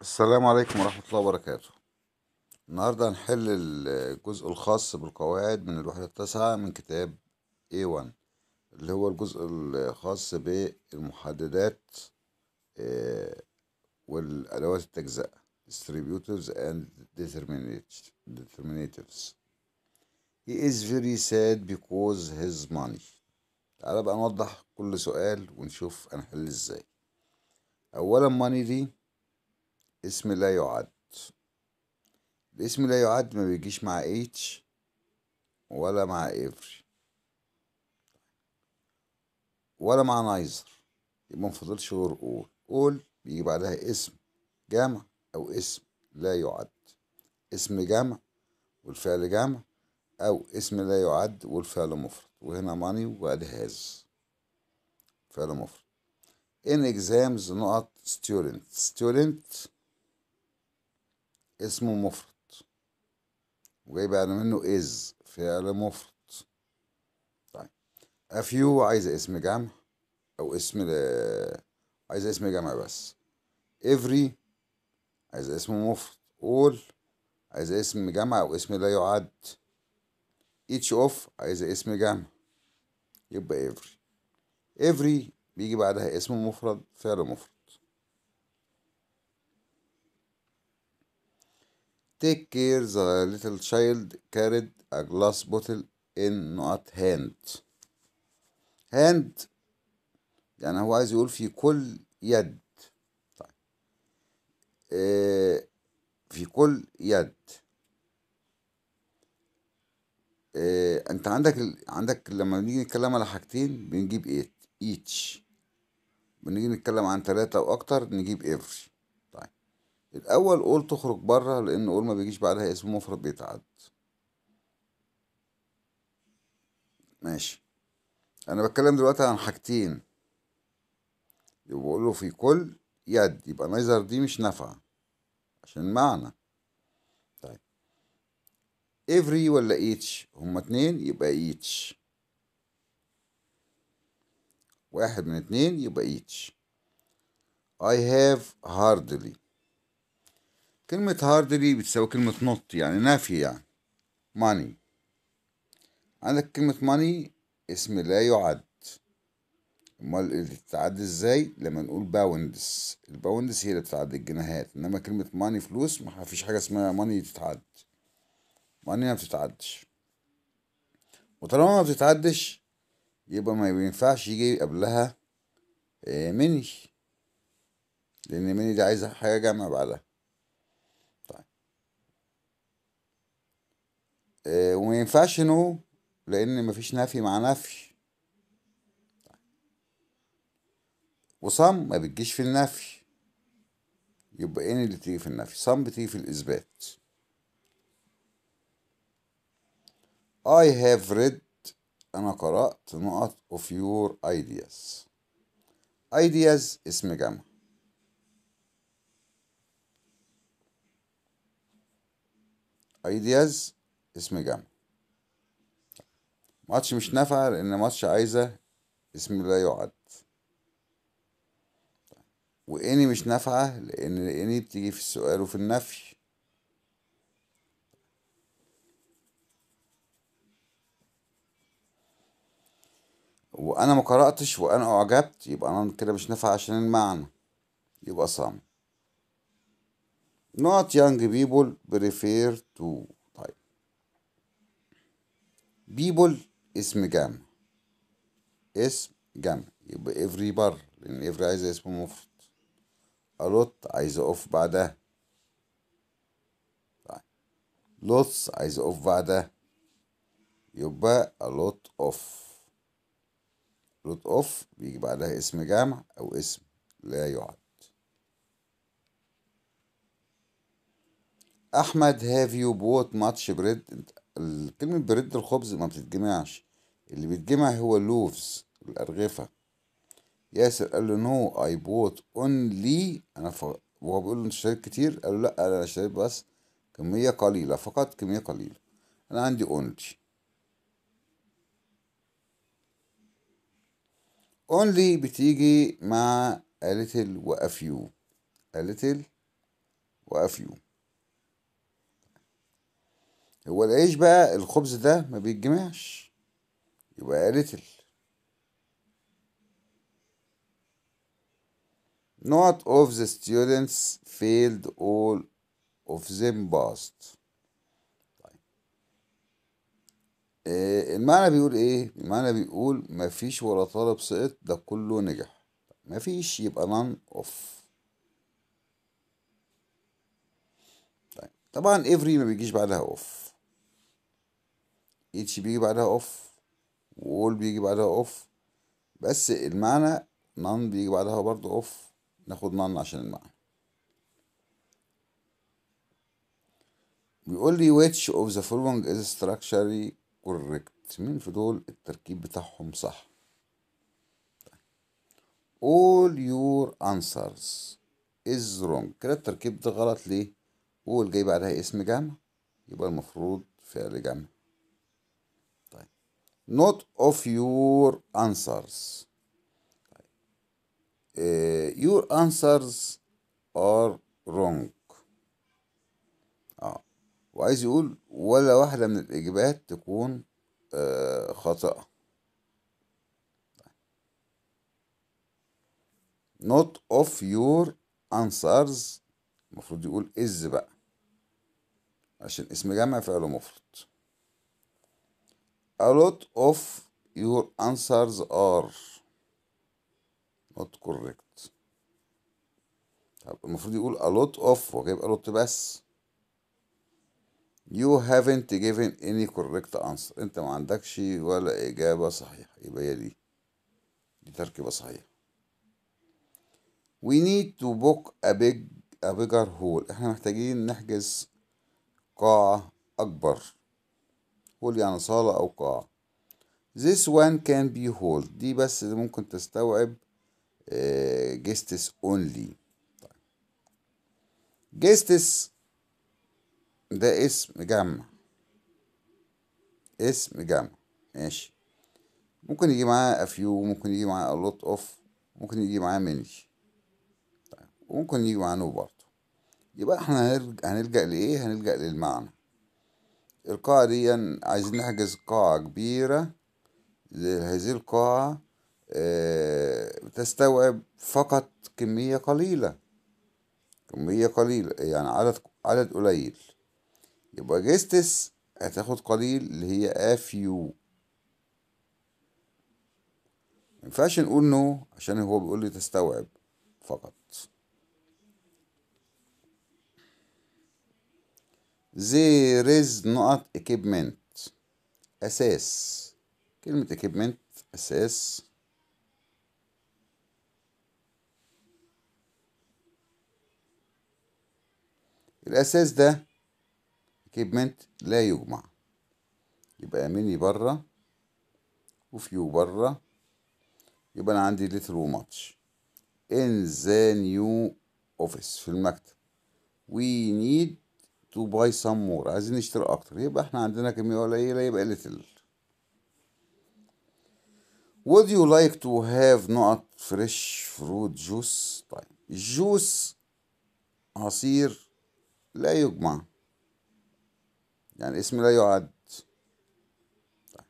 السلام عليكم ورحمة الله وبركاته النهاردة هنحل الجزء الخاص بالقواعد من الوحدة التاسعة من كتاب A1 اللي هو الجزء الخاص بالمحددات آه، والأدوات التجزئة distributives and determinatives He is very sad because his money تعالى بقى نوضح كل سؤال ونشوف هنحل ازاي أولا money دي اسم لا يعد الاسم لا يعد ما بيجيش مع اتش ولا مع افري ولا مع نايزر يبقى مفضلش غير قول قول بيجي بعدها اسم جمع او اسم لا يعد اسم جمع والفعل جمع او اسم لا يعد والفعل مفرد وهنا ماني وبعد هاز فعل مفرد in exams not ستودنت ستودنت اسمه مفرد وجاي بعد منه is فعل مفرد طيب أفيو عايزة اسم جمع أو اسم ل... عايزة اسم جمع بس إفري عايزة اسم مفرد all عايزة اسم جمع أو اسم لا يعد اتش أوف عايزة اسم جمع يبقى إفري إفري بيجي بعدها اسم مفرد فعل مفرد Take care the little child carried a glass bottle in not hand hand يعني هو عايز يقول في كل يد طيب. آه، في كل يد آه، انت عندك عندك لما نيجي نتكلم على حاجتين بنجيب ايه each بنيجي نتكلم عن ثلاثة واكتر نجيب every الأول قول تخرج بره لأن قول ما بيجيش بعدها اسم مفرد بيتعد ماشي أنا بتكلم دلوقتي عن حاجتين يبقى له في كل يد يبقى نظر دي مش نفع عشان معنى طيب every ولا each هما اتنين يبقى each واحد من اتنين يبقى each I have hardly كلمة هارد بتساوي كلمة نوت يعني نافية يعني ماني عندك كلمة ماني اسم لا يعد امال بتتعد ازاي لما نقول باوندس الباوندس هي اللي بتعد الجناهات انما كلمة ماني فلوس ما فيش حاجة اسمها ماني تتعد ماني ما بتتعدش وطالما ما بتتعدش يبقى ما ينفعش يجي قبلها مني آه، لان مني دي عايزة حاجة جامعة بعدها آه، وما ينفعش نو لان مفيش نفي مع نفي وصم ما بتجيش في النفي يبقى ان إيه اللي تيجي في النفي صم بتيجي في الاثبات I have read أنا قرأت نقط of your ideas ideas اسم جمع ideas اسم جامع ماتش مش نافع لأن ماتش عايزة اسم لا يعد وإني مش نافعة لأن إني بتيجي في السؤال وفي النفي وأنا ما قرأتش وأنا أعجبت يبقى أنا كده مش نافع عشان المعنى يبقى صامت Not young people prefer to بيبل اسم جمع اسم جمع يبقى افري بر لان افري عايزه اسم مفرد الوت عايزه اوف بعدها لوتس عايزه اوف بعدها يبقى الوت اوف لوت اوف بيجي بعدها اسم جمع او اسم لا يعد احمد هاف يو بوت ماتش بريد كلمة بريد الخبز ما بتتجمعش اللي بيتجمع هو اللوفز الأرغفة ياسر قال له نو اي بوت اونلي انا ف... وهو بيقول له انت شايف كتير قال له لا انا شايف بس كمية قليلة فقط كمية قليلة انا عندي اونلي اونلي بتيجي مع a little و a little و a few هو العيش بقى الخبز ده ما بيتجمعش يبقى ليتل Not of the students failed all of them passed طيب. آه، المعنى بيقول ايه المعنى بيقول مفيش ولا طالب سقط ده كله نجح مفيش يبقى نان اوف طيب. طبعا افري ما بيجيش بعدها اوف اتش بيجي بعدها اوف وول بيجي بعدها اوف بس المعنى نان بيجي بعدها برضه اوف ناخد نان عشان المعنى بيقول لي which of the following is structurally correct مين في دول التركيب بتاعهم صح all your answers is wrong كده التركيب ده غلط ليه all جاي بعدها اسم جامع يبقى المفروض فعل جامع not of your answers uh, your answers are wrong اه وعايز يقول ولا واحدة من الإجابات تكون آه خاطئة not of your answers المفروض يقول is بقى عشان اسم جمع فعله مفرد A lot of your answers are not correct طب المفروض يقول a lot of هو جايب a lot بس You haven't given any correct answer انت ما عندكش ولا اجابة صحيحة يبقى هي دي دي تركيبة صحيحة We need to book a big a bigger hall احنا محتاجين نحجز قاعة اكبر هول يعني صالة أو قاعة this one can be hold دي بس ممكن تستوعب آه، guests اونلي طيب جستس ده اسم جمع اسم جمع ماشي ممكن يجي معاه a few ممكن يجي معاه a lot of ممكن يجي معاه many طيب وممكن يجي معاه no برضه يبقى احنا هنلجأ لإيه؟ هنلجأ للمعنى القاعة دي عايزين نحجز قاعة كبيرة هذه القاعة آه، تستوعب فقط كمية قليلة كمية قليلة يعني عدد عدد قليل يبقى جستس هتاخد قليل اللي هي اف يو مينفعش نقول نو عشان هو بيقول لي تستوعب فقط زي رز نقط اكيبمنت اساس كلمة اكيبمنت اساس الاساس ده اكيبمنت لا يجمع يبقى مني بره وفيو بره يبقى انا عندي ليتر وماتش ان ذا نيو اوفيس في المكتب وي نيد تو باي سم مور عايزين نشتري اكتر يبقى احنا عندنا كميه قليله يبقى ليتل would you like to have not fresh fruit juice طيب الجوس عصير لا يجمع يعني اسم لا يعد طيب.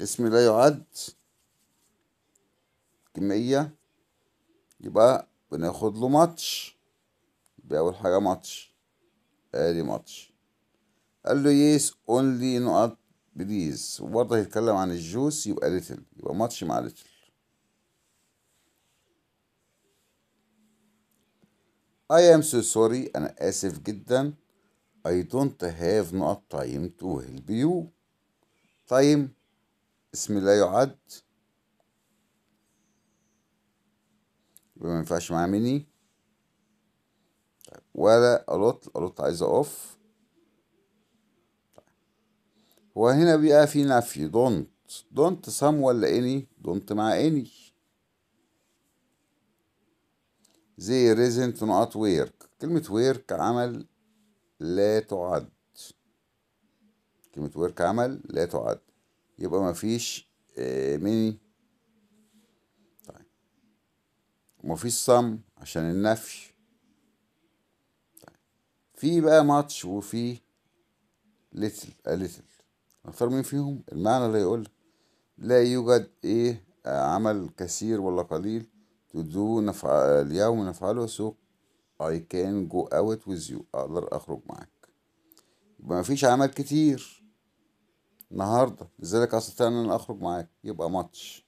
اسم لا يعد كمية يبقى بناخد له ماتش يبقى أول حاجة ماتش ادي ماتش قال له يس اونلي نقط بليز وبرضه يتكلم عن الجوس يبقى ليتل يبقى ماتش مع ليتل I am so sorry أنا آسف جدا I don't have not time to help you time طيب، اسم لا يعد يبقى مينفعش معاه مني ولا الوت الوت عايز اوف وهنا بقى في نفي دونت دونت سام ولا اني دونت مع اني زي ريزنت نقط ويرك كلمة ويرك عمل لا تعد كلمة ويرك عمل لا تعد يبقى مفيش مني آه، طيب مفيش صم عشان النفي في بقى ماتش وفي ليتل ليتل نختار مين فيهم المعنى اللي يقول لا يوجد ايه عمل كثير ولا قليل تدو نفع... اليوم نفعله سو اي كان جو اوت ويز يو اقدر اخرج معاك يبقى مفيش عمل كتير النهارده لذلك استطيع ان انا اخرج معاك يبقى ماتش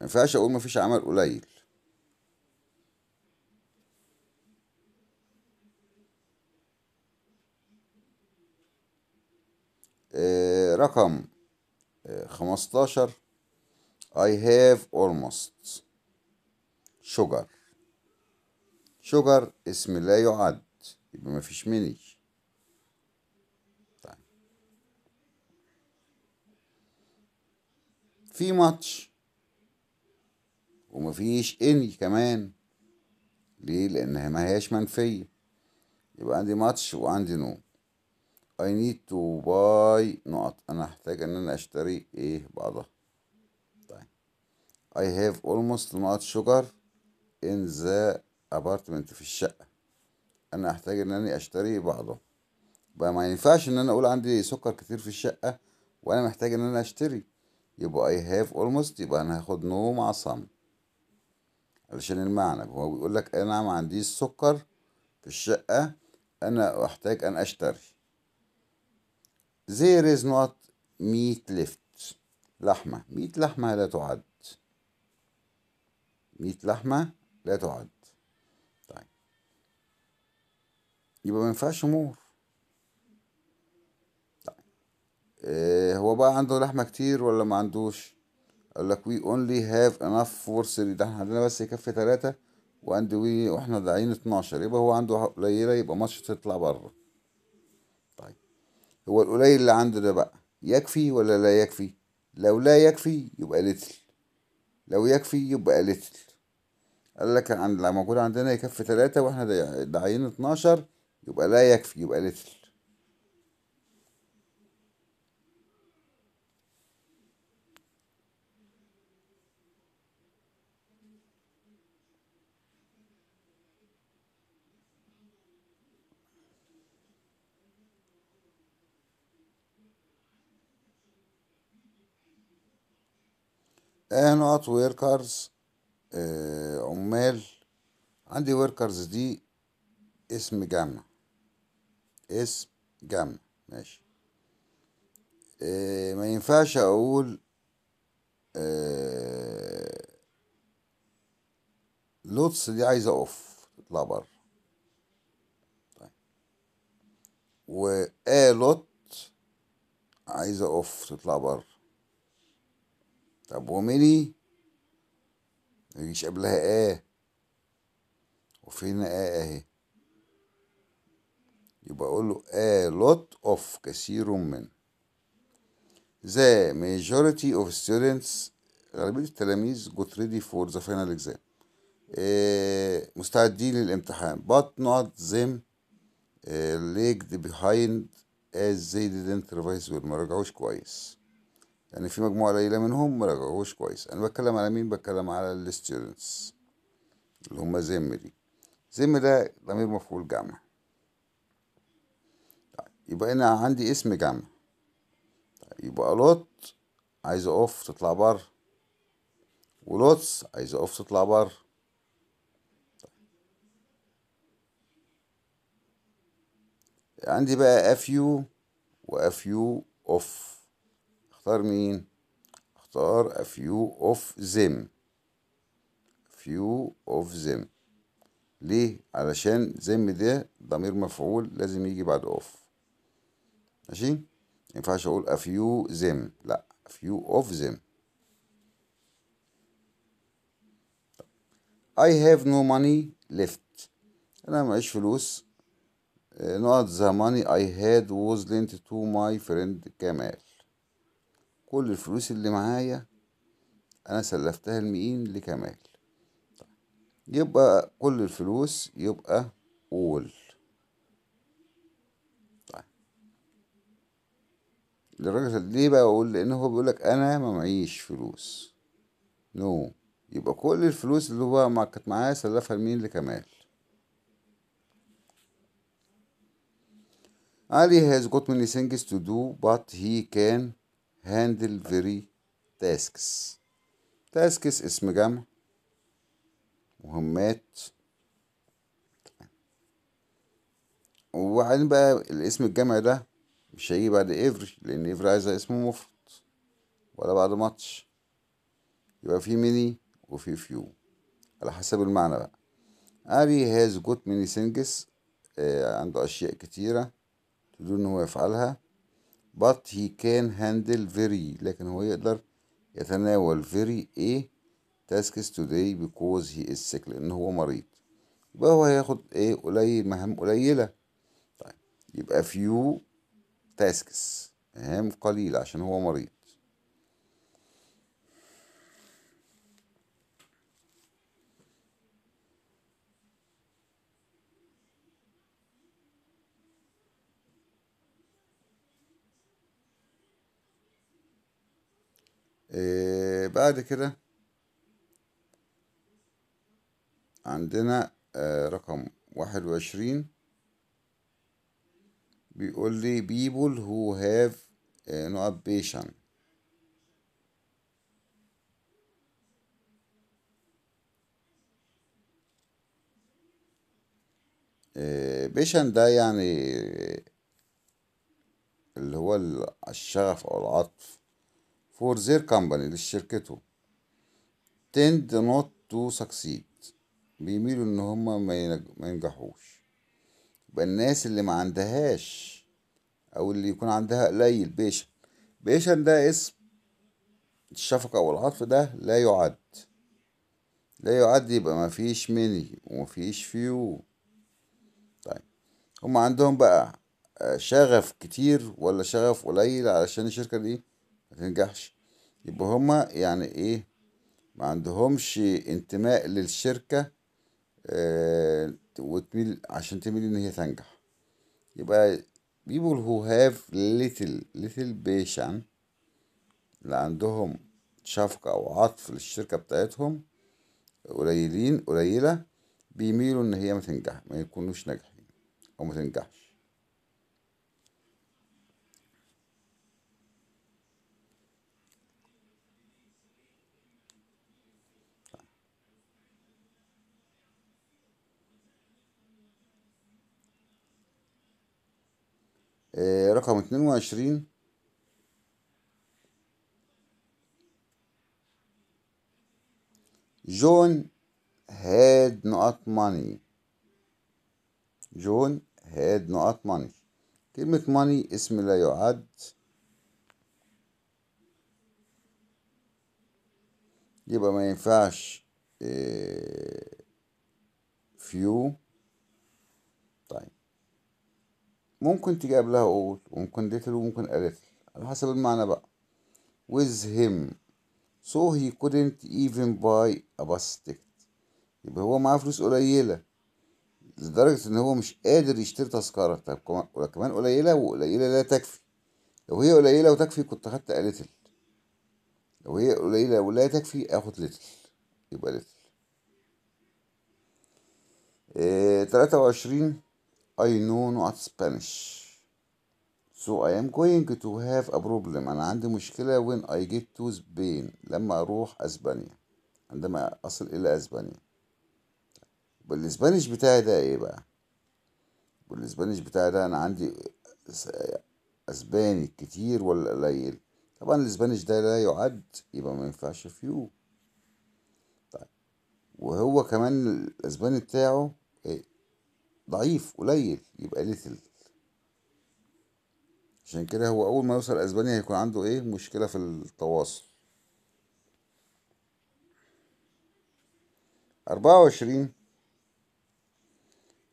مينفعش اقول مفيش عمل قليل رقم خمستاشر I have almost sugar sugar اسم لا يعد يبقى مفيش مني طيب. في ماتش ومفيش اني كمان ليه لانها ما هيش منفيه يبقى عندي ماتش وعندي نوم I need to buy نقط انا هحتاج ان انا اشتري ايه بعضها طيب I have almost نقط sugar in the apartment في الشقة انا هحتاج ان انا اشتري بعضه بقى ما ينفعش ان انا اقول عندي سكر كتير في الشقة وانا محتاج ان انا اشتري يبقى I have almost يبقى انا هاخد نو مع صم علشان المعنى هو بيقول لك انا ما عنديش سكر في الشقة انا احتاج ان اشتري there is not meat left لحمة meat لحمة لا تعد meat لحمة لا تعد طيب يبقى ما ينفعش مور طيب آه، هو بقى عنده لحمة كتير ولا ما عندوش قال لك we only have enough for three ده احنا عندنا بس يكفي تلاتة وعند وي واحنا داعين 12 يبقى هو عنده قليلة يبقى ماتش تطلع بره هو القليل اللي عنده ده بقى يكفي ولا لا يكفي لو لا يكفي يبقى لتل لو يكفي يبقى لتل قال لك عند لما موجود عندنا يكفي تلاتة واحنا داعيين اتناشر يبقى لا يكفي يبقى لتل آه، نقط وركرز آه، عمال عندي وركرز دي اسم جمع اسم جمع ماشي اه ما ينفعش اقول لوتس آه، دي عايزه اوف تطلع بره طيب لوت عايزه اوف تطلع بره طب ومني ما قبلها ايه وفين ايه اهي يبقى اقول له a lot of كثير من the majority of students غالبية التلاميذ got ready for the final exam مستعدين للامتحان but not them آه lagged behind as they didn't revise well ما رجعوش كويس لأن يعني في مجموعة قليلة منهم مراجعوهوش كويس أنا بتكلم على مين بتكلم على الستودنتس اللي هم زم دي زم ده ضمير مفعول جمع طيب يبقى أنا عندي اسم جمع طيب يبقى لوت عايزة أوف تطلع بره ولوتس عايزة أوف تطلع بره طيب، عندي بقى اف يو واف يو اوف اختار مين اختار a few of them few of them ليه علشان them ده ضمير مفعول لازم يجي بعد of ماشي ينفعش اقول a few them لا a few of them I have no money left انا معيش فلوس not the money I had was lent to my friend Kamal كل الفلوس اللي معايا أنا سلفتها لمين لكمال يبقى كل الفلوس يبقى قول طيب للراجل ليه بقى اقول لان هو بيقولك انا ما معيش فلوس نو no. يبقى كل الفلوس اللي هو ما كانت معايا سلفها لمين لكمال علي has got many things to do but he can هاندل فيري تاسكس تاسكس اسم جمع مهمات وبعدين بقى الاسم الجمع ده مش هيجي بعد افري لان افري عايزه اسم مفرد ولا بعد ماتش يبقى في ميني وفي فيو على حسب المعنى بقى أبي هاز جوت ميني سينجس عنده اشياء كتيره تدون ان هو يفعلها but he can handle very لكن هو يقدر يتناول very a tasks today because he is sick لأن هو مريض يبقى هو هياخد ايه قليل مهام قليلة طيب يبقى few tasks مهام قليلة عشان هو مريض بعد كده عندنا آه، رقم واحد وعشرين بيقول لي people who have آه، no ambition بيشن آه، ده يعني اللي هو الشغف او العطف for their company للشركته tend not to succeed بيميلوا ان هما ما ينجحوش يبقى الناس اللي ما عندهاش او اللي يكون عندها قليل بيش بيشن ده اسم الشفقة والعطف ده لا يعد لا يعد يبقى مفيش مني ومفيش فيو طيب هما عندهم بقى شغف كتير ولا شغف قليل علشان الشركة دي تنجحش يبقى هما يعني ايه ما عندهمش انتماء للشركة آه وتميل عشان تميل ان هي تنجح يبقى people who have little little passion اللي عندهم شفقة او عطف للشركة بتاعتهم قليلين قليلة بيميلوا ان هي ما تنجح ما يكونوش ناجحين او ما تنجحش آه، رقم 22 جون هاد نقط ماني جون هاد نقط ماني كلمة ماني اسم لا يعد يبقى ما ينفعش آه، فيو ممكن تيجي قبلها اوت وممكن ديتل وممكن a على حسب المعنى بقى with him so he couldn't even buy a bus ticket يبقى هو معاه فلوس قليلة لدرجة إن هو مش قادر يشتري تذكرة طب كمان قليلة وقليلة لا تكفي لو هي قليلة وتكفي كنت خدت a little لو هي قليلة ولا تكفي آخد little يبقى little آه، تلاتة وعشرين I know not Spanish So I am going to have a problem أنا عندي مشكلة when I get to Spain لما أروح أسبانيا عندما أصل إلى أسبانيا بالإسبانيش بتاعي ده إيه بقى؟ بالإسبانيش بتاعي ده أنا عندي أسباني كتير ولا قليل؟ طبعا الإسبانيش ده لا يعد يبقى ما ينفعش فيه طيب وهو كمان الأسباني بتاعه ضعيف قليل يبقى ليتل عشان كده هو اول ما يوصل اسبانيا هيكون عنده ايه مشكله في التواصل أربعة وعشرين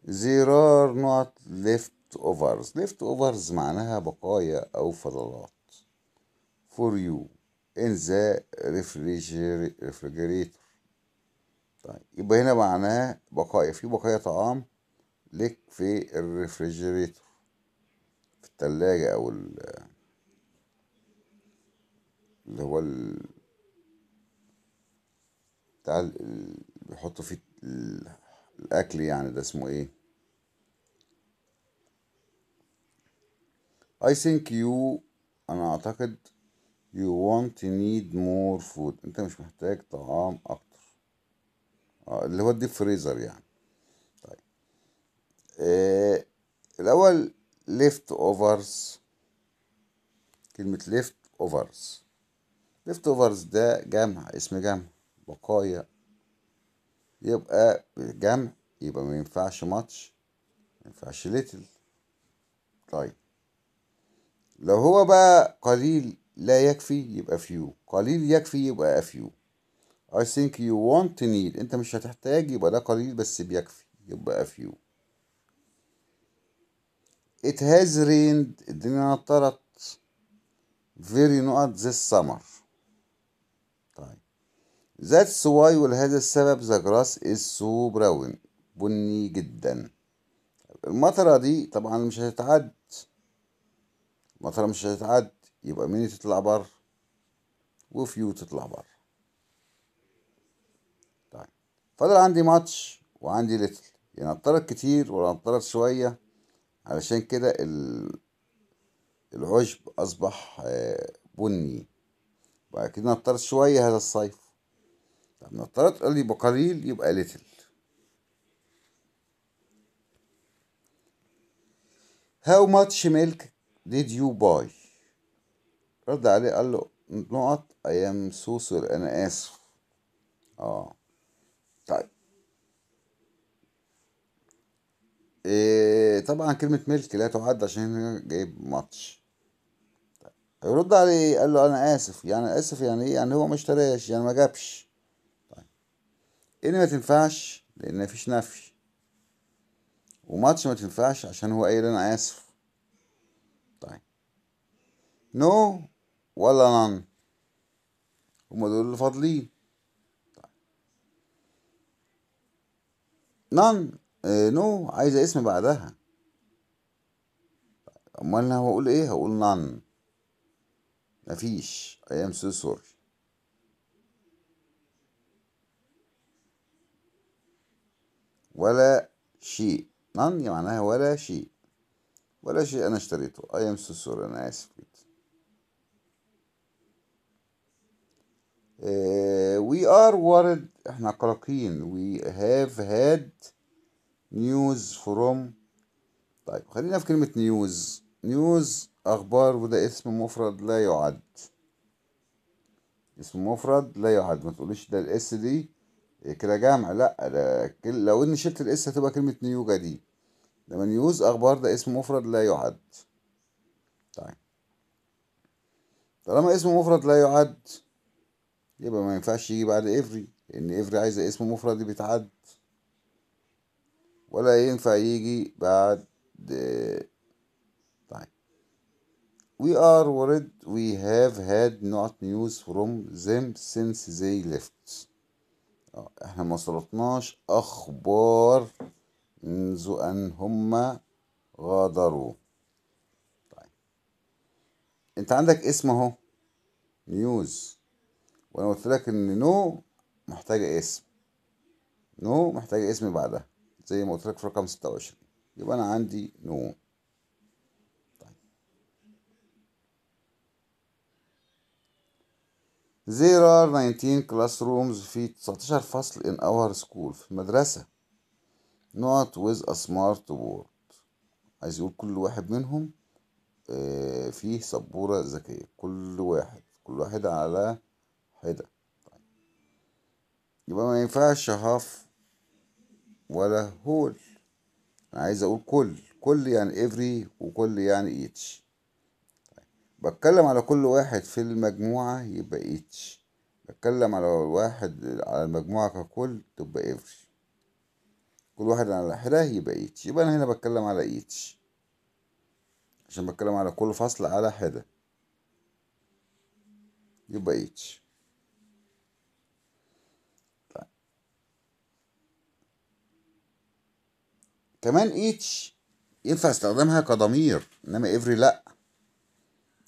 نوت ليفت اوفرز ليفت اوفرز معناها بقايا أو فضلات فور يو ان ذا ريفريجريتور طيب يبقى هنا معناه بقايا في بقايا طعام ليك في الريفريجيريتور في التلاجة او اللي هو ال... بتاع اللي بيحطوا فيه الاكل يعني ده اسمه ايه I think you انا اعتقد you want to need more food انت مش محتاج طعام اكتر آه، اللي هو الديب فريزر يعني آه، الاول ليفت اوفرز كلمة ليفت اوفرز ليفت اوفرز ده جمع اسم جمع بقايا يبقى جمع يبقى ما ينفعش ماتش ما ينفعش ليتل طيب لو هو بقى قليل لا يكفي يبقى فيو قليل يكفي يبقى افيو I think you want need انت مش هتحتاج يبقى ده قليل بس بيكفي يبقى افيو It has rained الدنيا مطرت very not this summer طيب That's why ولهذا السبب the grass is so brown بني جدا المطرة دي طبعا مش هتتعد المطرة مش هتتعد يبقى مين تطلع بره وفيو تطلع بره طيب فضل عندي ماتش وعندي ليتل يعني اضطرت كتير ولا اضطرت شويه علشان كده العشب أصبح آه، بني وبعد كده نطرت شوية هذا الصيف طب نطرت قال يبقى قليل يبقى ليتل How much milk did you buy؟ رد عليه قال له نقط I am so sorry أنا آسف اه طيب إيه طبعا كلمة ملك لا تعد عشان هنا جايب ماتش يرد عليه قال له أنا آسف يعني آسف يعني إيه يعني هو ما اشتراش يعني ما جابش طيب إن إيه، ما تنفعش لأن مفيش نفي وماتش ما تنفعش عشان هو قايل أنا آسف طيب نو ولا نان هما دول اللي فاضلين طيب نان آه، نو عايزة اسم بعدها امال انا هقول ايه هقول نان مفيش I am so sorry ولا شيء نان معناها ولا شيء ولا شيء انا اشتريته I am so sorry انا اسف جدا وي آه، we are worried احنا قلقين we have had نيوز فروم طيب خلينا في كلمة نيوز نيوز أخبار وده اسم مفرد لا يعد اسم مفرد لا يعد ما تقوليش ده الاس دي إيه كده جمع لا ده لو ان شلت الاس هتبقى كلمة نيوجا دي لما نيوز أخبار ده اسم مفرد لا يعد طيب طالما اسم مفرد لا يعد يبقى ما ينفعش يجي بعد افري لان افري عايزة اسم مفرد بيتعد ولا ينفع يجي بعد طيب we are worried we have had not news from them since they left آه، احنا ما وصلتناش اخبار منذ ان هم غادروا طيب انت عندك اسم اهو نيوز وانا قلت لك ان نو محتاجه اسم نو محتاجه اسم بعدها زي ما قلت لك في رقم 26 يبقى انا عندي نو طيب there are 19 classrooms في 19 فصل in our school في المدرسة not with a smart board عايز يقول كل واحد منهم آه، فيه سبورة ذكية كل واحد كل واحد على حدة طيب. يبقى ما ينفعش هاف ولا هول انا عايز اقول كل كل يعني every وكل يعني ايتش بتكلم على كل واحد في المجموعة يبقى ايتش بتكلم على واحد على المجموعة ككل تبقى every كل واحد على حداه يبقى ايتش يبقى انا هنا بتكلم على ايتش عشان بتكلم على كل فصل على حدة يبقى ايتش كمان اتش ينفع استخدامها كضمير انما افري لا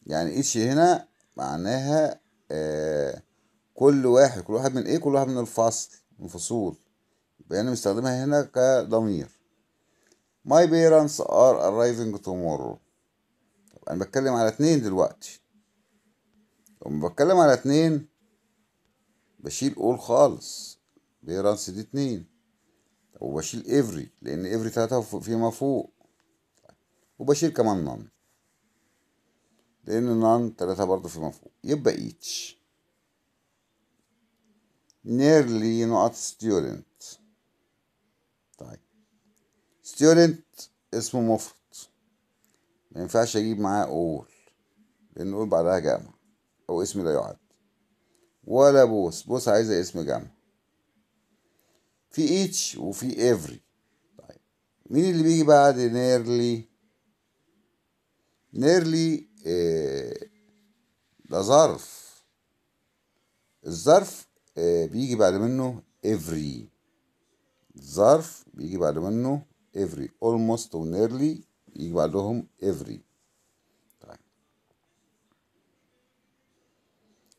يعني اتش هنا معناها آه كل واحد كل واحد من ايه كل واحد من الفصل من الفصول يبقى انا مستخدمها هنا كضمير my parents are arriving tomorrow طب انا بتكلم على اتنين دلوقتي لما بتكلم على اتنين بشيل all خالص parents دي اتنين وبشيل افري لان افري تلاتة فيما فوق وبشيل كمان نان لان نان تلاتة برضو فيما فوق يبقى ايتش نيرلي نقط ستيودنت طيب ستيودنت اسمه مفرط ما ينفعش اجيب معاه اول لان اول بعدها جامعة او اسم لا يعد ولا بوس بوس عايزة اسم جامعة في اتش وفي افري طيب مين اللي بيجي بعد نيرلي نيرلي آه، ده ظرف الظرف آه، بيجي بعد منه افري الظرف بيجي بعد منه افري almost و nearly بيجي بعدهم افري طيب.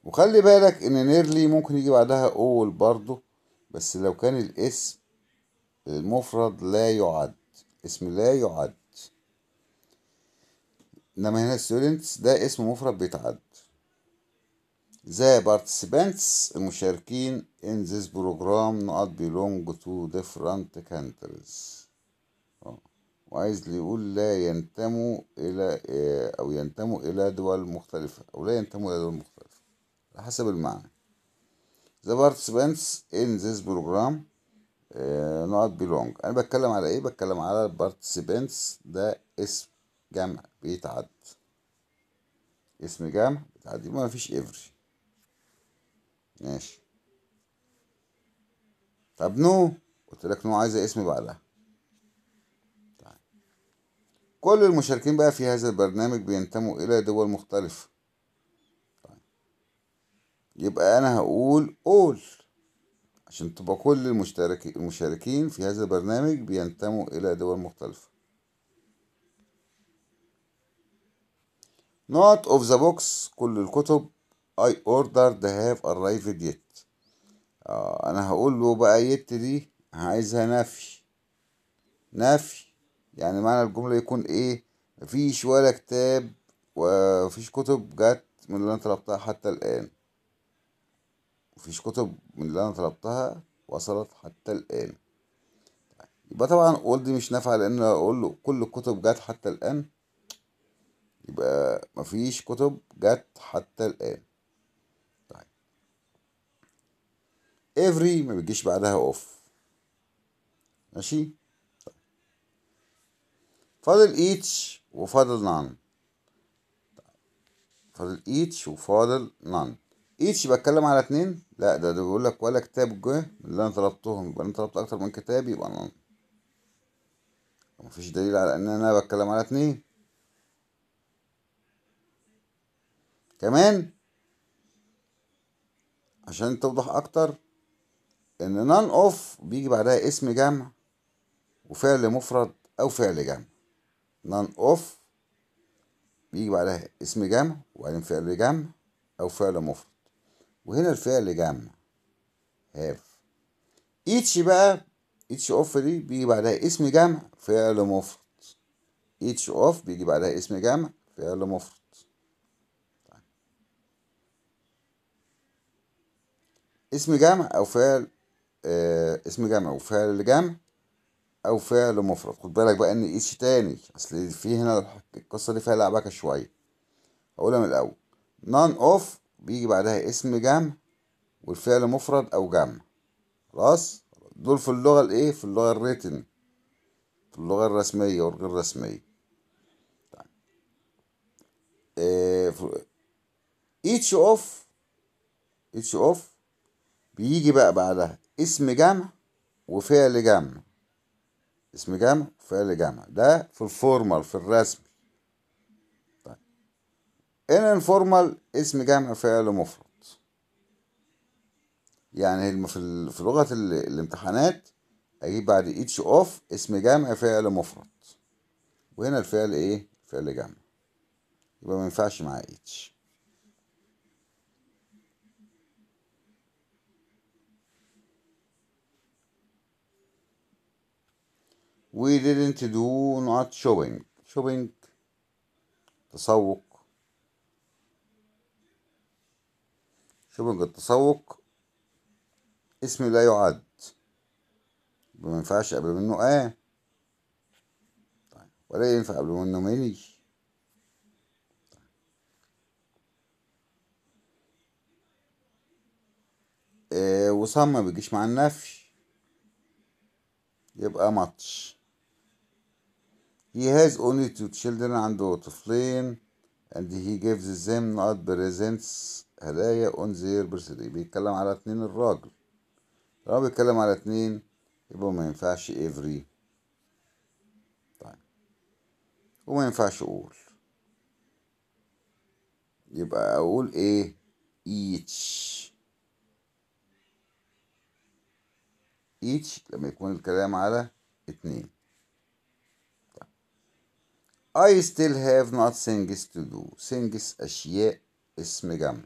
وخلي بالك ان nearly ممكن يجي بعدها all برضه بس لو كان الاسم المفرد لا يعد اسم لا يعد انما هنا students ده اسم مفرد بيتعد the participants المشاركين in this program not belong to different countries آه. وعايز يقول لا ينتموا الى آه، او ينتموا الى دول مختلفة او لا ينتموا الى دول مختلفة على حسب المعنى the participants in this program uh, not belong انا بتكلم على ايه بتكلم على participants ده اسم جمع بيتعد اسم جمع بيتعد ما مفيش every ماشي طب نو قلت لك نو عايزه اسم بعدها طيب. كل المشاركين بقى في هذا البرنامج بينتموا إلى دول مختلفة يبقى أنا هقول all عشان تبقى كل المشترك المشاركين في هذا البرنامج بينتموا إلى دول مختلفة not of the box كل الكتب I ordered have arrived yet آه أنا هقول له بقى يت دي عايزها نفي نفي يعني معنى الجملة يكون إيه مفيش ولا كتاب ومفيش كتب جت من اللي أنا طلبتها حتى الآن مفيش كتب من اللي انا طلبتها وصلت حتى الان يبقى طبعا اقول دي مش نافعه لان اقول له كل الكتب جت حتى الان يبقى مفيش كتب جت حتى الان طيب. every ما بيجيش بعدها اوف ماشي فاضل each وفاضل نان فاضل each وفاضل none طيب. ايتش بتكلم على اتنين لا ده, ده بيقول لك ولا كتاب جه اللي انا طلبتهم يبقى انا طلبت اكتر من كتاب يبقى انا مفيش دليل على ان انا بتكلم على اتنين كمان عشان توضح اكتر ان نان اوف بيجي بعدها اسم جمع وفعل مفرد او فعل جمع نان اوف بيجي بعدها اسم جمع وبعدين فعل جمع او فعل مفرد وهنا الفعل جمع هاف ايتش بقى ايتش اوف دي بيجي بعدها اسم جمع فعل مفرد ايتش اوف بيجي بعدها اسم جمع فعل مفرد اسم جمع او فعل آه اسم جمع وفعل جمع او فعل مفرد خد بالك بقى ان ايتش تاني اصل في هنا القصه دي فيها لعبكه شويه هقولها من الاول نان اوف بيجي بعدها اسم جمع والفعل مفرد او جمع خلاص دول في اللغه الايه في اللغه الريتن في اللغه الرسميه والغير رسميه طيب. اوف آه، each اوف بيجي بقى بعدها اسم جمع وفعل جمع اسم جمع وفعل جمع ده في الفورمال في الرسم انفورمال اسم جامع فعل مفرد يعني في لغة الامتحانات اجيب بعد each اوف اسم جامع فعل مفرد وهنا الفعل ايه فعل جامع يبقى ما ينفعش مع each we didn't do not shopping shopping تسوق شبك التسوق اسم لا يعد ما ينفعش قبل منه آه طيب ولا ينفع قبل منه ملي وصام آه، وصم ما بيجيش مع النفي يبقى ماتش He has only two children عنده طفلين and he gives them not presents هدايا اون زير برسيدي بيتكلم على اتنين الراجل لو بيتكلم على اتنين يبقى ما ينفعش افري طيب وما ينفعش اقول يبقى اقول ايه each each لما يكون الكلام على اتنين طيب. I still have not things to do things أشياء اسم جمع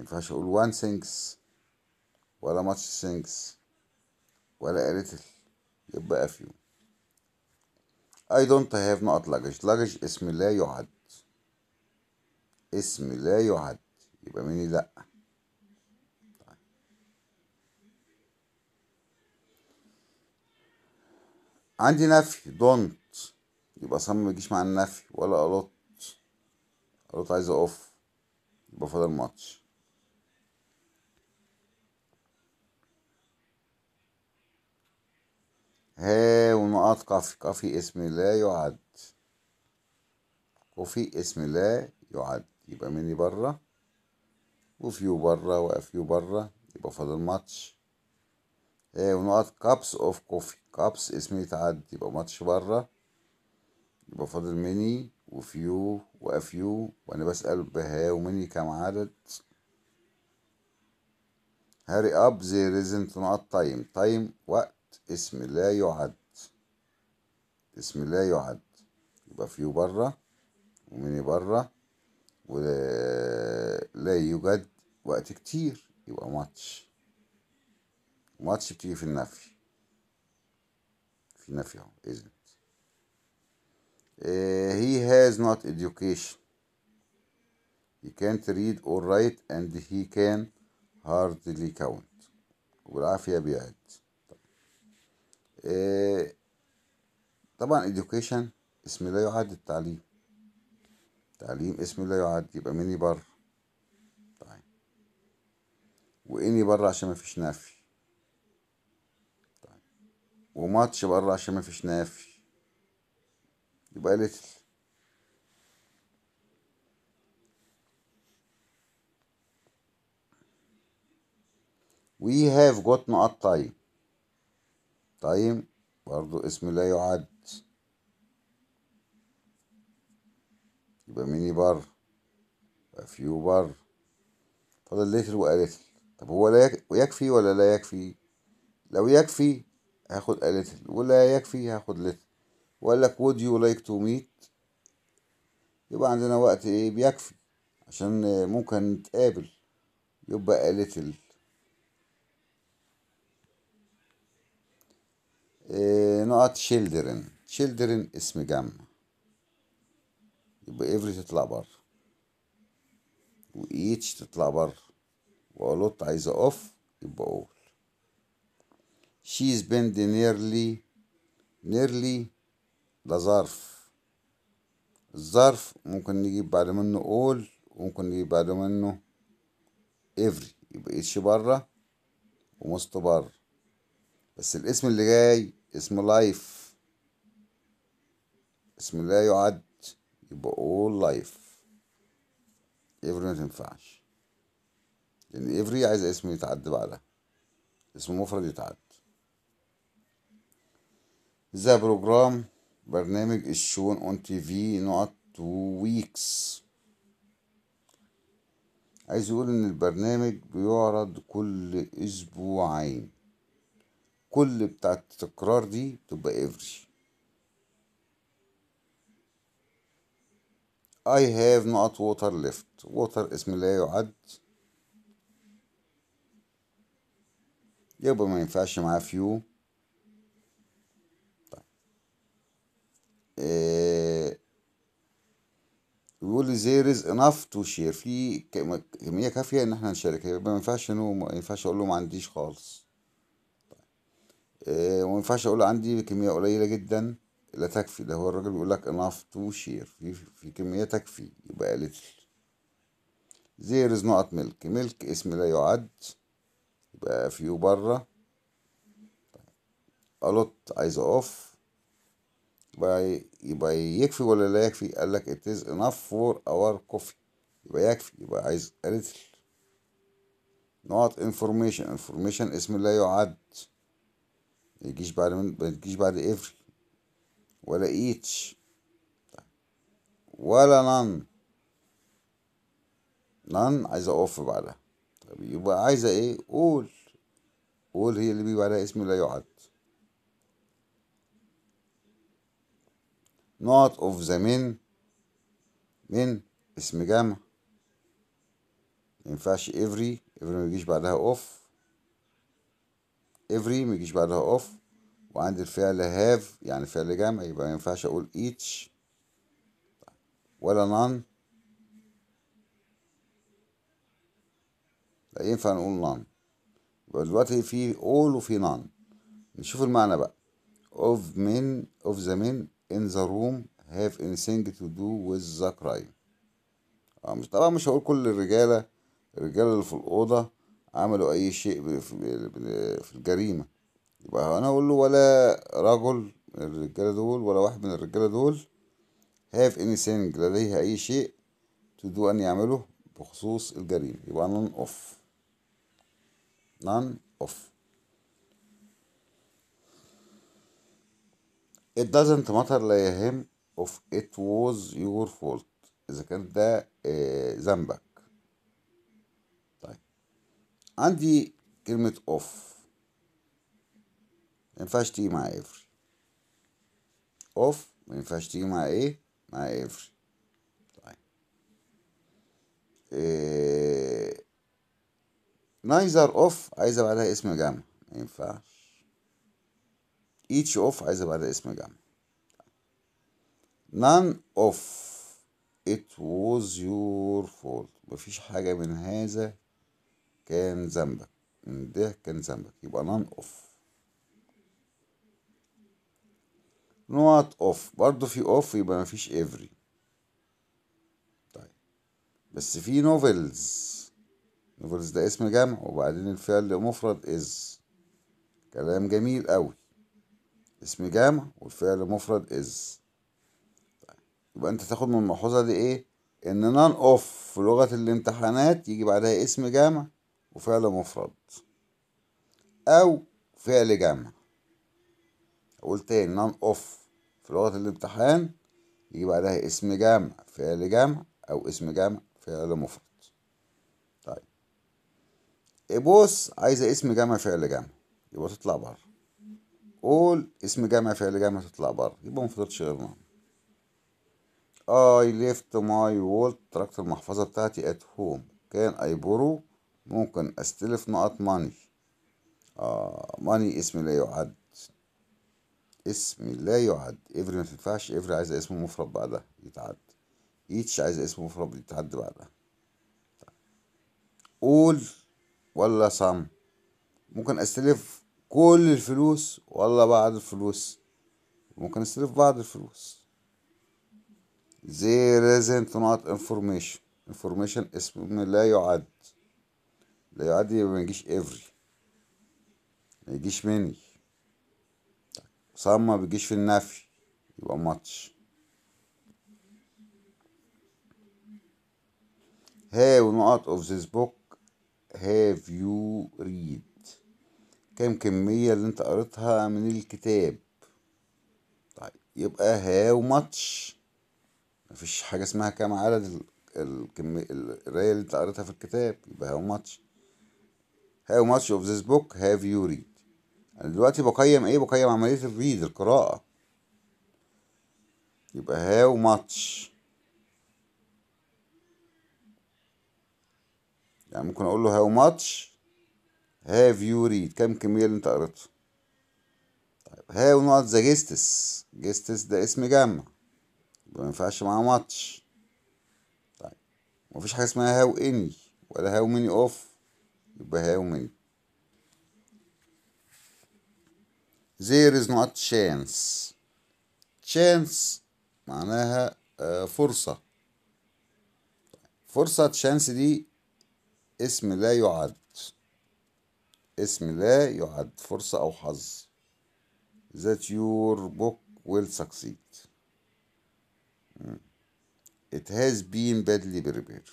ينفعش اقول وان سينكس ولا ماتش سينكس ولا اريتل يبقى افيو I don't have not luggage لاجج اسم لا يعد اسم لا يعد يبقى مني لأ عندي نفي دونت يبقى صم ما يجيش مع النفي ولا الوت الوت عايز اقف يبقى فاضل ماتش ها ونقاط قافي قافي اسم لا يعد وفي اسم لا يعد يبقى مني بره وفيو بره وافيو بره يبقى فاضل ماتش ها ونقاط كابس اوف كوفي كابس اسم يتعد يبقى ماتش بره يبقى فاضل مني وفيو وافيو وانا بسأل بها ومني كام عدد هاري اب زي ريزنت نقط تايم تايم وقت اسم لا يعد اسم لا يعد يبقى فيو بره ومني بره ولا يوجد وقت كتير يبقى ماتش ماتش بتيجي في النفي في نفي اهو isn't uh, آه، he has not education he can't read or write and he can hardly count وبالعافية بيعد إيه، طبعا education اسم لا يعد التعليم تعليم اسم لا يعد يبقى مني بر طيب واني بره عشان مفيش نفي طيب وماتش بره عشان مفيش نافي يبقى ليتل we have got نقط طيب طيب برضو اسم لا يعد يبقى ميني بر يبقى فيو بر فاضل ليتل وأليتل طب هو لا يكفي ولا لا يكفي لو يكفي هاخد أليتل ولا يكفي هاخد ليتل وقال لك would you like to meet يبقى عندنا وقت ايه بيكفي عشان ممكن نتقابل يبقى أليتل نقط شيلدرن شيلدرن اسم جمع يبقى افري تطلع بره و each تطلع بره الوت عايزة اوف يبقى اول شيز بند نيرلي نيرلي ده ظرف الظرف ممكن نجيب بعد منه اول وممكن نجيب بعد منه افري يبقى ايتش بره ومست بره بس الاسم اللي جاي اسم لايف اسم لا يعد يبقى all life every ما تنفعش لأن every عايز اسم يتعد بعدها اسم مفرد يتعد ذا بروجرام برنامج الشون اون تي في نقط ويكس عايز يقول ان البرنامج بيعرض كل اسبوعين كل بتاعة التكرار دي تبقى افري I have not water left water اسم لا يعد يبقى ما ينفعش معاه فيو طيب آه. there is enough to share في كمية كافية إن إحنا نشارك يبقى ما ينفعش إنه ما ينفعش أقول له ما عنديش خالص آه، وما ينفعش اقول عندي كميه قليله جدا لا تكفي ده هو الراجل بيقول لك enough to share في في كميه تكفي يبقى little there is not milk milk اسم لا يعد يبقى فيو بره الوت عايز اوف يبقى يبقى يكفي ولا لا يكفي قال لك it is enough for our coffee يبقى يكفي يبقى عايز a little not information information اسم لا يعد يجيش بعد من يجيش بعد افري ولا ايتش ولا نان نان عايزة اوف بعدها طب يبقى عايزة ايه قول قول هي اللي بيجي بعدها اسم لا يعد نوت اوف ذا من من اسم جمع مينفعش افري افري ما يجيش بعدها اوف every ما يجيش بعدها off وعندي الفعل have يعني فعل جمع يبقى ما ينفعش اقول each ولا none لا ينفع نقول none يبقى دلوقتي في all وفي none نشوف المعنى بقى of men of the men in the room have anything to do with the crime آه، طبعا مش هقول كل الرجالة الرجالة اللي في الأوضة عملوا أي شيء في الجريمة يبقى أنا أقول له ولا رجل من الرجالة دول ولا واحد من الرجالة دول هاف anything لديه أي شيء تدو أن يعمله بخصوص الجريمة يبقى نون أوف نون أوف it doesn't matter لا يهم of it was your fault إذا كان ده آه، ذنبك عندي كلمة اوف مينفعش تيجي مع افري اوف مينفعش تيجي مع ايه مع افري طيب. آه، نايزر اوف عايزة بعدها اسم جمع مينفعش ايتش اوف عايزة بعدها اسم جمع نان اوف it was your fault مفيش حاجة من هذا كان ذنبك ان ده كان ذنبك يبقى نان اوف نوت اوف برضو في اوف يبقى مفيش افري طيب بس في نوفلز نوفلز ده اسم جمع وبعدين الفعل مفرد از كلام جميل قوي اسم جمع والفعل مفرد از طيب. يبقى انت تاخد من الملحوظه دي ايه ان نان اوف في لغه الامتحانات يجي بعدها اسم جمع وفعل مفرد أو فعل جمع أقول تاني نان أوف في لغة الامتحان يجي بعدها اسم جمع فعل جمع أو اسم جمع فعل مفرد طيب إبوس عايزة اسم جمع فعل جمع يبقى تطلع بره قول اسم جمع فعل جمع تطلع بره يبقى مفضلش غير نان I left my wallet تركت المحفظة بتاعتي at home كان I borrow ممكن استلف نقط ماني آه ماني اسم لا يعد اسم لا يعد افري ما تنفعش افري عايزة اسم مفرد بعدها يتعد ايتش عايزة اسم مفرد يتعد بعدها قول ولا صم ممكن استلف كل الفلوس ولا بعض الفلوس ممكن استلف بعض الفلوس زي ريزنت نوت انفورميشن انفورميشن اسم لا يعد لا يعدي ما يجيش افري ما يجيش مني سام ما بيجيش في النفي يبقى ماتش هاو نقط اوف ذيس بوك هاف يو ريد كام كمية اللي انت قريتها من الكتاب طيب يبقى هاو ماتش مفيش حاجة اسمها كام عدد الكمية القراية اللي انت قريتها في الكتاب يبقى هاو ماتش How much of this book have you read أنا دلوقتي بقيم إيه بقيم عملية الريد القراءة يبقى how much يعني ممكن أقول له how much have you read كم كمية اللي أنت قريتها طيب how نقط ذا gestes gestes ده اسم جمع يبقى ينفعش معاه ماتش طيب مفيش حاجة اسمها how any ولا how many of وبهاومي there is not chance chance معناها فرصة فرصة chance دي اسم لا يعد اسم لا يعد فرصة أو حظ that your book will succeed it has been badly prepared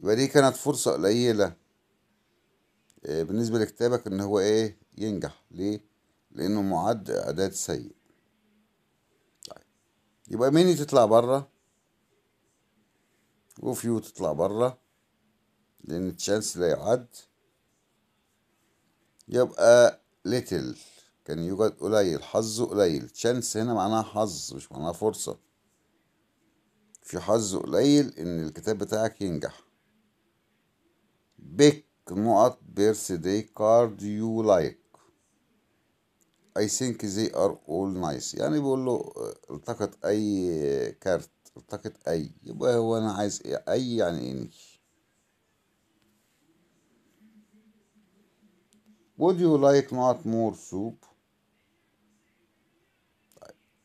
ودي كانت فرصة قليلة آه، بالنسبة لكتابك ان هو ايه ينجح ليه لانه معد اعداد سيء طيب يبقى ميني تطلع بره وفيو تطلع بره لان تشانس لا يعد يبقى ليتل كان يوجد قليل حظه قليل تشانس هنا معناها حظ مش معناها فرصة في حظ قليل ان الكتاب بتاعك ينجح بيك نقط بيرثدي كارد يو لايك اي ثينك ذي ار اول نايس يعني بيقول له التقط اي كارت التقط اي يبقى هو انا عايز اي يعني اني would you like not more soup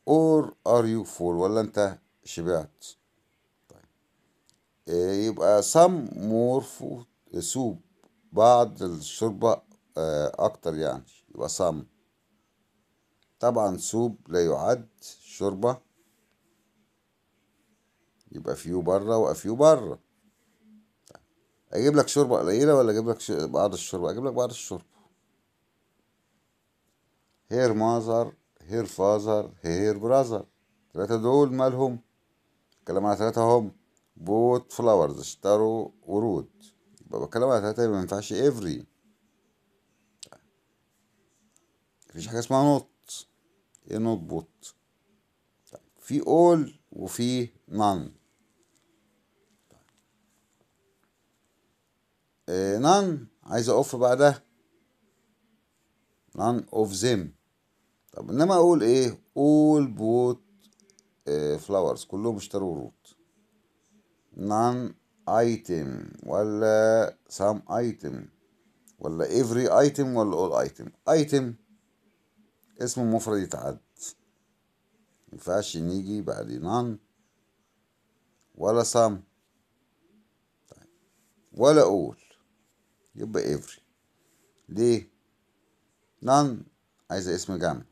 or are you full ولا انت شبعت طيب. إيه، some more food soup بعض الشوربة آه، أكتر يعني يبقى صم طبعا سوب لا يعد شوربة يبقى فيو بره وافيو بره اجيب لك شوربه قليله ولا اجيب لك بعض الشوربه اجيب لك بعض الشوربه هير ماذر هير فازر هير براذر ثلاثة دول مالهم كلام على ثلاثه هم بوت فلاورز اشتروا ورود بتكلم على تلاتة ما ينفعش افري مفيش حاجة اسمها نوت ايه نوت بوت في all وفي none نان إيه، عايز اقف بعدها none of them طب انما اقول ايه all bought إيه، flowers كلهم اشتروا روت none ايتم ولا some ايتم ولا every item ولا all item item اسم مفرد يتعد مينفعش نيجي بعد نان ولا some طيب. ولا all يبقى every ليه نان عايزة اسم جمع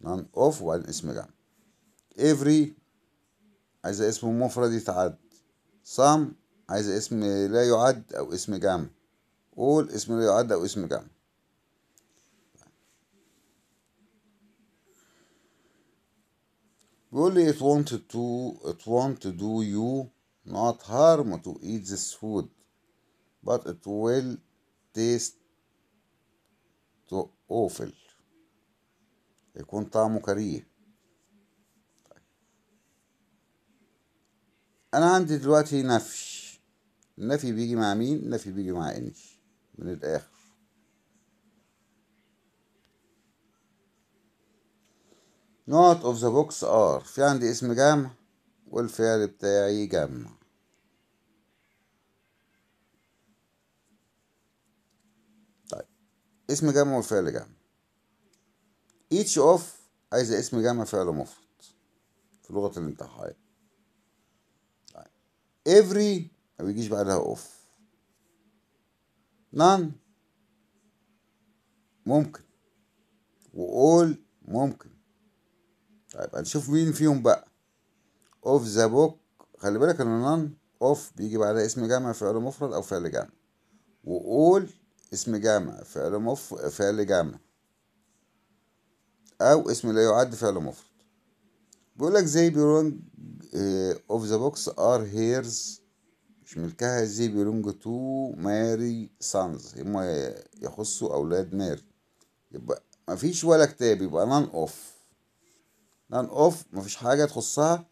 نان of وبعدين اسم جمع every عايزة اسم مفرد يتعد صام عايز اسم لا يعد أو اسم جمع قول اسم لا يعد أو اسم جمع بيقول لي it wanted to it want to do you not harm to eat this food but it will taste awful يكون طعمه كريه انا عندي دلوقتي نفي النفي بيجي مع مين النفي بيجي مع ان من الاخر نوت اوف ذا بوكس ار في عندي اسم جمع والفعل بتاعي جمع طيب اسم جمع والفعل جمع each of عايز اسم جمع فعل مفرد في لغة الامتحان every ما بيجيش بعدها off نان ممكن وقول ممكن طيب هنشوف مين فيهم بقى اوف ذا بوك خلي بالك ان نان اوف بيجي بعدها اسم جامع فعل مفرد او فعل جامع وقول اسم جامع فعل مف فعل جامع او اسم لا يعد فعل مفرد بيقول لك زي بيرونج اوف ذا بوكس ار هيرز مش ملكها زي بيرونج تو ماري سانز هما يخصوا اولاد ماري يبقى مفيش ولا كتاب يبقى نان اوف نان اوف مفيش حاجه تخصها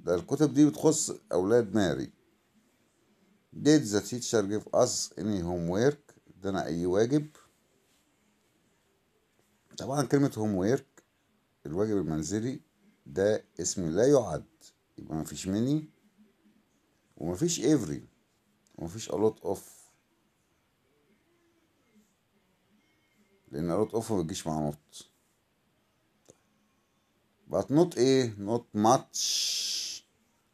ده الكتب دي بتخص اولاد ماري did the teacher give us any homework ادانا اي واجب طبعا كلمه homework الواجب المنزلي ده اسم لا يعد يبقى مفيش مني ومفيش افري ومفيش الوت اوف لأن الوت اوف ما بتجيش مع نوت بات نوت ايه نوت ماتش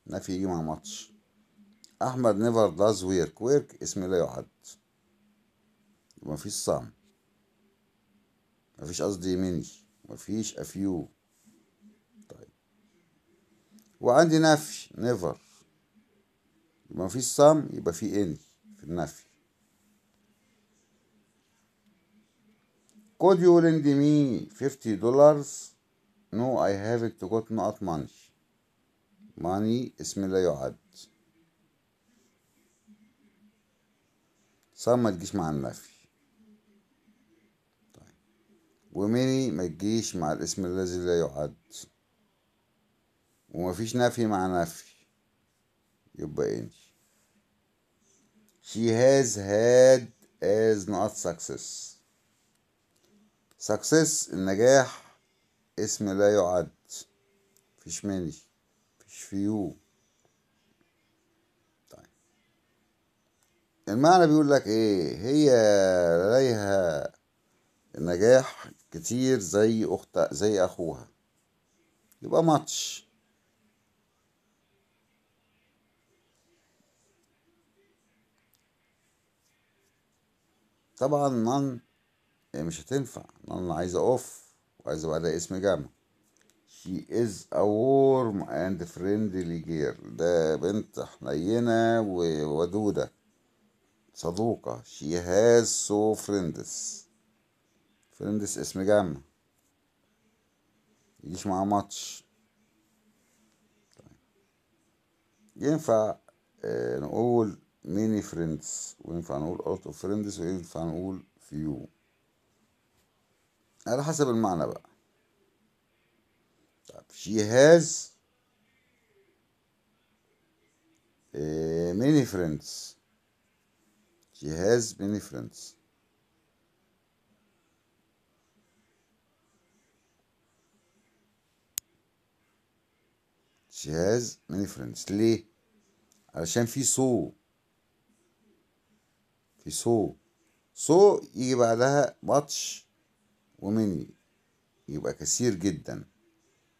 نفي يجي مع ماتش أحمد نيفر داز ويرك ويرك اسم لا يعد يبقى مفيش صام مفيش قصدي مني مفيش افيو وعندي نفي نيفر يبقى مفيش سام يبقى في ان في النفي could you lend me 50 dollars no I haven't got not money money اسم لا يعد سام ما تجيش مع النفي طيب ومني ما تجيش مع الاسم الذي لا يعد ومفيش نفي مع نفي يبقى انتي she has had as not success success النجاح اسم لا يعد مفيش ماني مفيش فيو طيب المعنى بيقول لك ايه هي لديها نجاح كتير زي اخت زي اخوها يبقى ماتش طبعا نان يعني مش هتنفع نان عايزة اوف وعايزة بعدها اسم جمع she is a warm and friendly girl ده بنت حنينة وودودة صدوقة she has so friends friends اسم جمع يجيش معاه ماتش طيب. ينفع آه، نقول many friends وينفع نقول out of friends وينفع نقول few على حسب المعنى بقى طب she has many friends she has many friends she has many friends ليه علشان في صوت في سو سو يجي بعدها ماتش ومني يبقى كثير جدا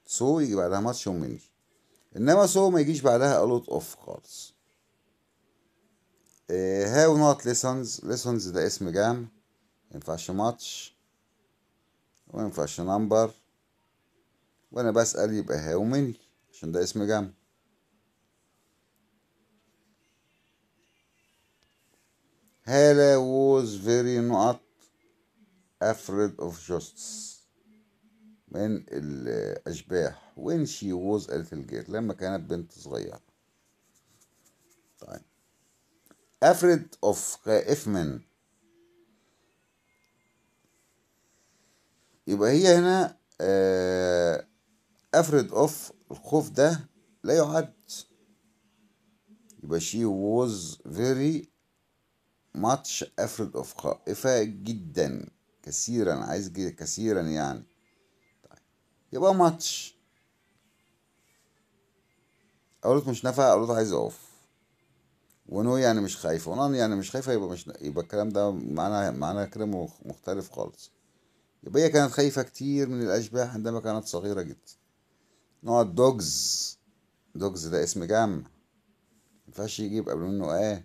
سو يجي بعدها ماتش ومني انما سو ما يجيش بعدها الوت اوف خالص هاو نوت ليسونز ليسونز ده اسم جام مينفعش ماتش ومينفعش نمبر وانا بسأل يبقى هاو مني عشان ده اسم جام هالا was very not afraid of justice من الأشباح when she was a little girl لما كانت بنت صغيرة طيب afraid of خائف من يبقى هي هنا افريد آه، اوف الخوف ده لا يعد يبقى she was very ماتش افرد اوف خائفة جدا كثيرا عايز كثيرا يعني طيب، يبقى ماتش قالت مش نافع قالت عايز اوف ونو يعني مش خايفة ونان يعني مش خايفة يبقى مش يبقى الكلام ده معناه معنى كلام مختلف خالص يبقى هي كانت خايفة كتير من الأشباح عندما كانت صغيرة جدا نوع الدوجز دوجز ده اسم جمع مينفعش يجيب قبل منه آه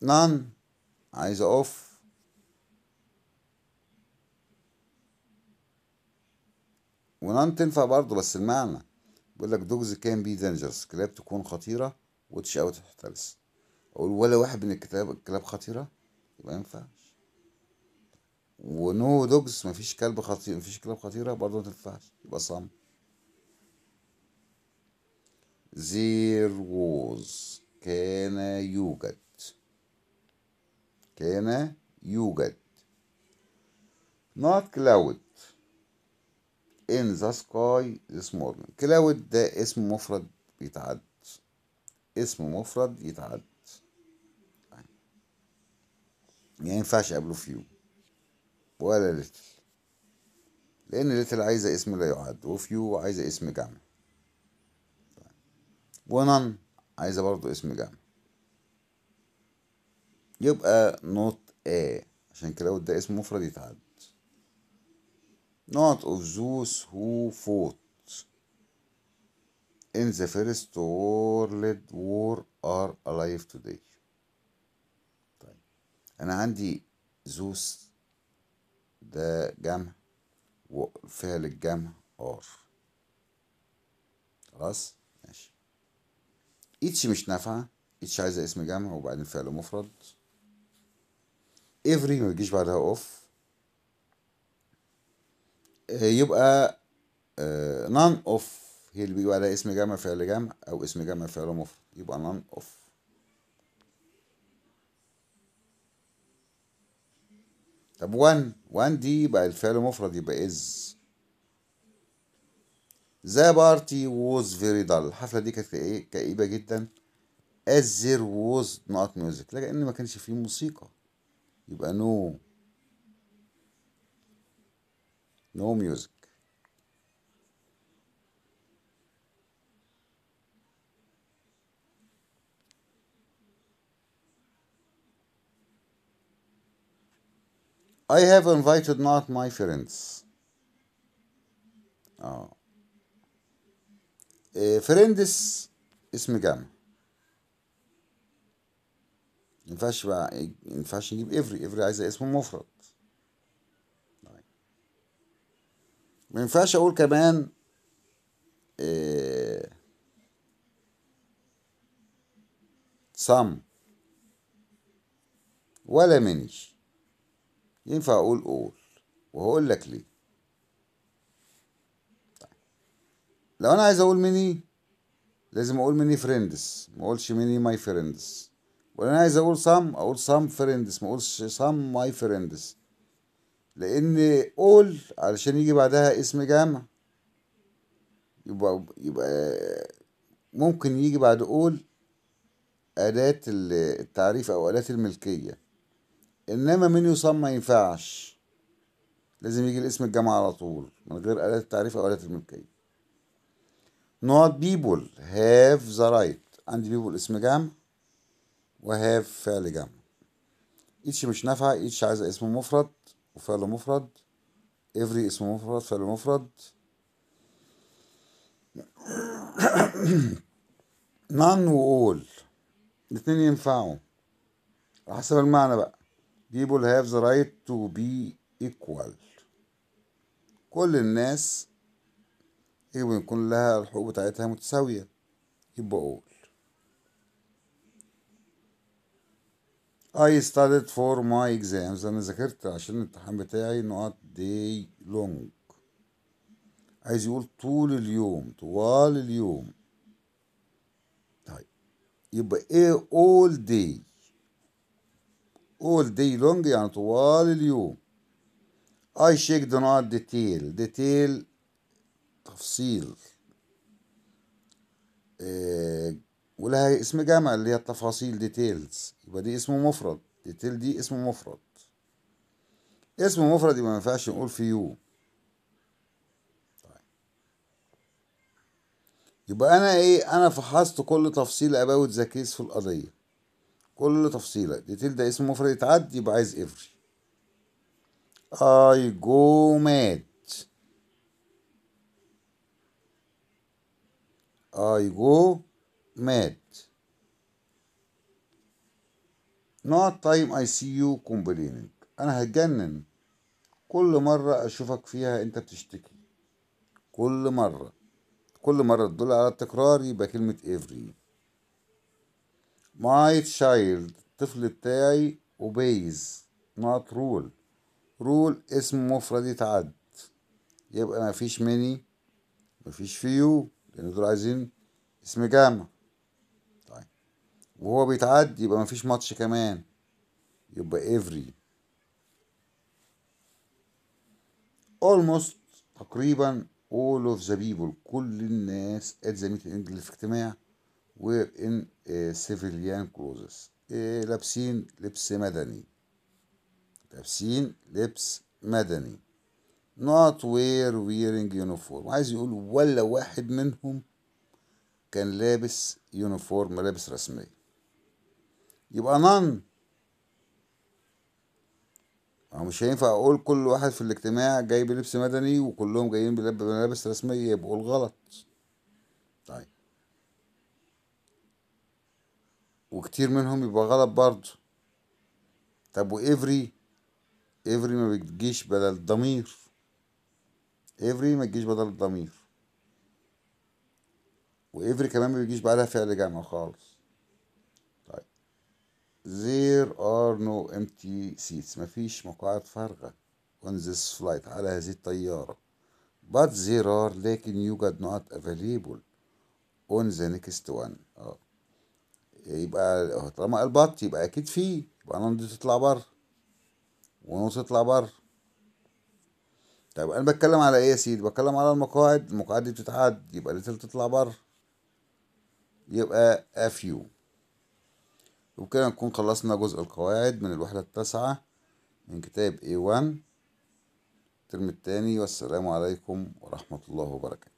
نان عايز اقف ونان تنفع برضه بس المعنى بيقول لك دوجز كان بي دينجرس كلاب تكون خطيره وتش اوت تحترس اقول ولا واحد من الكتاب الكلاب خطيره يبقى ينفع ونو دوجز مفيش كلب خطير مفيش كلاب خطيره برضه ما تنفعش يبقى صم زير ووز كان يوجد كان يوجد not cloud in the sky this morning cloud ده اسم مفرد بيتعد اسم مفرد يتعد يعني ينفعش قبله فيو ولا ليتل لأن ليتل عايزة اسم لا يعد وفيو عايزة اسم جمع طيب. ونن عايزة برضو اسم جمع يبقى نوت A عشان كده لو ده اسم مفرد يتعد not of those who fought in the first world war are alive today طيب انا عندي زوس ده جمع وفعل الجمع ار خلاص ماشي اتش مش نافعه اتش عايزه اسم جمع وبعدين فعل مفرد افري ما بيجيش بعدها اوف آه، يبقى نان آه، اوف هي اللي بيجي بعدها اسم جمع فعل جمع او اسم جمع فعل مفرد يبقى نان اوف طب وان وان دي يبقى الفعل مفرد يبقى از ذا بارتي ووز فيري دال الحفله دي كانت كئيبه جدا as there was not music لان ما كانش فيه موسيقى يبقى نو نو ميوزك I have invited not my friends. اه فريندس اسم جامع ينفعش بقى ينفعش نجيب افري افري عايزة اسم مفرد ما ينفعش اقول كمان إيه ولا منش ينفع اقول قول وهقول لك ليه طيب، لو انا عايز اقول مني لازم اقول مني فريندز ما اقولش مني ماي فريندز ولا انا عايز اقول سام اقول سام فريندز ما اقولش سام ماي فريندز لان اول علشان يجي بعدها اسم جامع يبقى يبقى ممكن يجي بعد اول اداه التعريف او اداه الملكيه انما من يصم ما ينفعش لازم يجي الاسم الجامع على طول من غير اداه التعريف او اداه الملكيه not people have the right عندي people اسم جامع وهاف فعل جمع ايتش مش نافعة ايتش عايزة اسم مفرد وفعل مفرد افري اسم مفرد فعل مفرد نان اول الاتنين ينفعوا على حسب المعنى بقى people have the right to be equal كل الناس يبقى يكون لها الحقوق بتاعتها متساوية يبقى اول I studied for my exams أنا ذاكرت عشان الامتحان بتاعي not day long عايز يقول طول اليوم طوال اليوم طيب يبقى ايه all day all day long يعني طوال اليوم I checked not detail detail تفصيل آه ولها اسم جمع اللي هي التفاصيل ديتيلز يبقى دي اسم مفرد ديتيل دي اسم مفرد اسم مفرد يبقى ما ينفعش نقول في طيب. يبقى انا ايه انا فحصت كل تفصيل اباوت ذا كيس في القضيه كل تفصيله ديتيل ده اسم مفرد يتعدي يبقى عايز افري اي جو مات اي جو مات نوت تايم اي سي يو كومبليننج انا هتجنن كل مرة اشوفك فيها انت بتشتكي كل مرة كل مرة تدل على التكرار يبقى كلمة every my child الطفل بتاعي obeys not rule رول اسم مفرد يتعد يبقى مفيش مني مفيش فيو لان دول عايزين اسم جامع وهو بيتعدي يبقى مفيش ماتش كمان يبقى every almost تقريبا all of the people كل الناس at the meeting اللي في اجتماع were in uh, civilian clothes uh, لابسين لبس مدني لابسين لبس مدني not wear wearing uniform عايز يقول ولا واحد منهم كان لابس يونيفورم ملابس رسمية يبقى نان مش هينفع اقول كل واحد في الاجتماع جاي بلبس مدني وكلهم جايين بملابس رسميه بقول غلط طيب وكتير منهم يبقى غلط برضه طب وإيفري افري ما بتجيش بدل الضمير افري ما بتجيش بدل الضمير وإيفري كمان ما بيجيش بعدها فعل جامع خالص There are no empty seats مفيش مقاعد فارغة on this flight على هذه الطيارة but there are لكن يوجد not available on the next one اه يبقى طالما قال يبقى اكيد فيه يبقى نمضي تطلع بره ونص تطلع بره طب انا بتكلم على ايه يا سيدي بتكلم على المقاعد المقاعد دي بتتعد يبقى اللي تطلع بره يبقى افيو وبكده نكون خلصنا جزء القواعد من الوحدة التاسعة من كتاب A1 الترم التاني والسلام عليكم ورحمة الله وبركاته